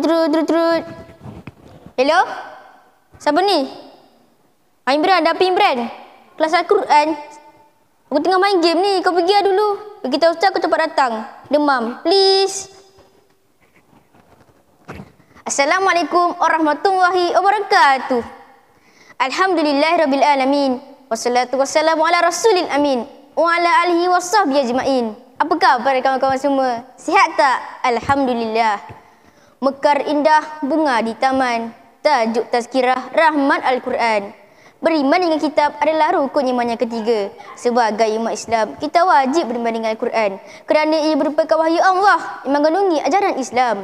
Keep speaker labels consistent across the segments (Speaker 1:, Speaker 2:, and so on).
Speaker 1: terut terut terut terut. Hello? Siapa ni? Ah, Imran, ada apa Imran? Kelas Al-Quran. Eh, aku tengah main game ni, kau pergi lah dulu. Beritahu ustaz aku cepat datang. Demam, please. Assalamualaikum warahmatullahi wabarakatuh. Alhamdulillah rabbil alamin. Wassalatu wassalamu ala rasulil amin. Wa ala alihi wa ajma'in. Apa khabar kawan-kawan semua? Sihat tak? Alhamdulillah. Mekar indah bunga di taman. Tajuk tazkirah Rahmat Al-Quran. Beriman dengan kitab adalah rukun iman yang ketiga. Sebagai umat Islam, kita wajib beriman dengan Al-Quran. Kerana ia merupakan wahyu Allah yang mengandungi ajaran Islam.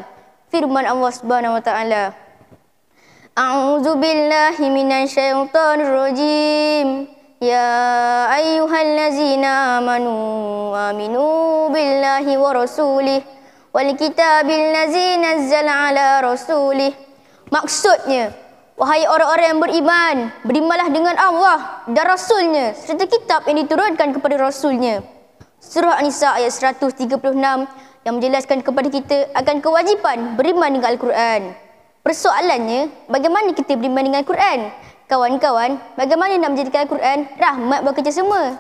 Speaker 1: Firman Allah Subhanahu Wa Taala. A'udzu billahi minasyaitonir rajim. Ya ayyuhallazina amanu aminu billahi wa rasulihi wal kitabil ladzi nazzala ala rasulih maksudnya wahai orang-orang yang beriman berimanlah dengan Allah dan rasulnya serta kitab yang diturunkan kepada rasulnya surah an-nisa ayat 136 yang menjelaskan kepada kita akan kewajipan beriman dengan al-Quran persoalannya bagaimana kita beriman dengan al-Quran kawan-kawan bagaimana nak menjadikan al-Quran rahmat bagi kita semua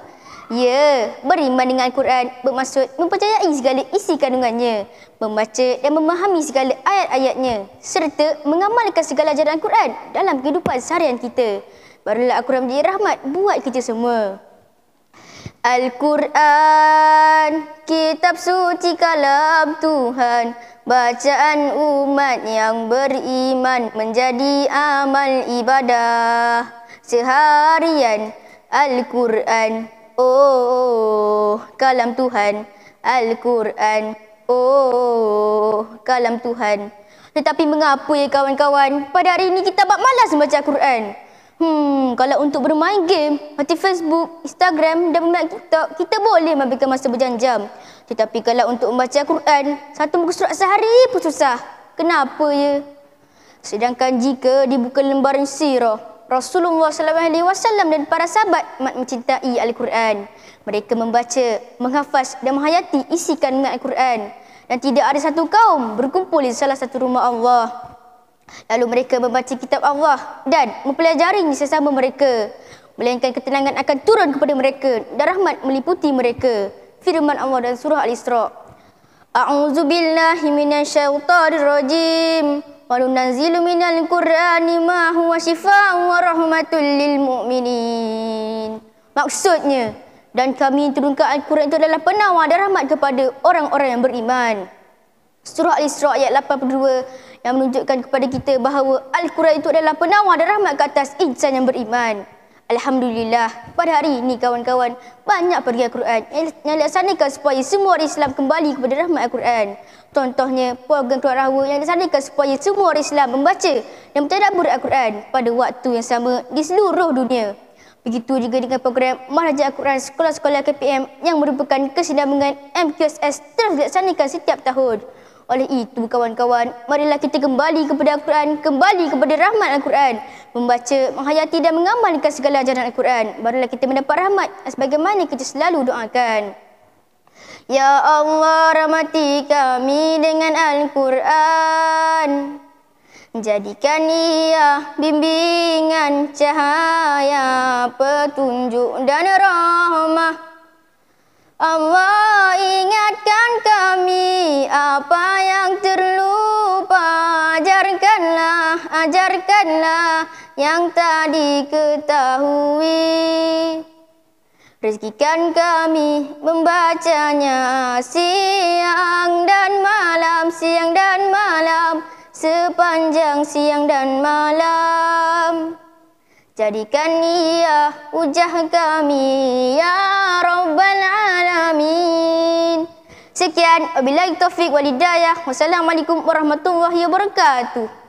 Speaker 1: Ya, beriman dengan Al-Quran bermaksud mempercayai segala isi kandungannya, membaca dan memahami segala ayat-ayatnya, serta mengamalkan segala ajaran Al-Quran dalam kehidupan seharian kita. Barulah Al-Quran menjadi rahmat buat kita semua. Al-Quran, kitab suci kalam Tuhan, bacaan umat yang beriman menjadi amal ibadah. Seharian Al-Quran Oh, kalam Tuhan Al-Quran Oh, kalam Tuhan Tetapi mengapa ya kawan-kawan Pada hari ini kita buat malas membaca Al-Quran Hmm, kalau untuk bermain game Mati Facebook, Instagram dan bermain TikTok Kita boleh memberikan masa berjam-jam Tetapi kalau untuk membaca Al-Quran Satu muka surat sehari pun susah Kenapa ya? Sedangkan jika dibuka lembaran sirah Rasulullah SAW dan para sahabat amat mencintai Al-Quran. Mereka membaca, menghafaz dan menghayati isi kandungan Al-Quran. Dan tidak ada satu kaum berkumpul di salah satu rumah Allah. Lalu mereka membaca kitab Allah dan mempelajari sesama mereka. Melainkan ketenangan akan turun kepada mereka dan rahmat meliputi mereka. Firman Allah dan surah Al-Isra. A'udzubillahiminasyautarirrojim. A'udzubillahiminasyautarirrojim. وَنُنَزِّلُ مِنَ الْقُرْآنِ مَا هُوَ شِفَاءٌ وَرَحْمَةٌ لِلْمُؤْمِنِينَ Maksudnya, dan kami turunkan Al-Quran itu adalah penawar dan rahmat kepada orang-orang yang beriman. Surah Al-Isra ayat 82 yang menunjukkan kepada kita bahawa Al-Quran itu adalah penawar dan rahmat ke atas insan yang beriman. Alhamdulillah, pada hari ini kawan-kawan banyak pergi Al-Quran yang dilaksanakan supaya semua orang Islam kembali kepada rahmat Al-Quran. Contohnya, program keluar rawa yang dilaksanakan supaya semua orang Islam membaca dan mencadabur Al-Quran pada waktu yang sama di seluruh dunia. Begitu juga dengan program Mahraja Al-Quran Sekolah-Sekolah KPM yang merupakan kesinambungan MQSS terus dilaksanakan setiap tahun. Oleh itu, kawan-kawan, marilah kita kembali kepada Al-Quran, kembali kepada rahmat Al-Quran. Membaca, menghayati dan mengamalkan segala ajaran Al-Quran. Barulah kita mendapat rahmat sebagaimana kita selalu doakan. Ya Allah, rahmati kami dengan Al-Quran. Jadikan ia bimbingan cahaya petunjuk dan rahmat. Allah ingatkan kami apa ajarkanlah, ajarkanlah yang tak diketahui. Rezekikan kami membacanya siang dan malam, siang dan malam, sepanjang siang dan malam. Jadikan ia ujah kami, ya Rabbal Alamin. Sekian, wabillahi taufiq walidayah. Wassalamualaikum warahmatullahi wabarakatuh.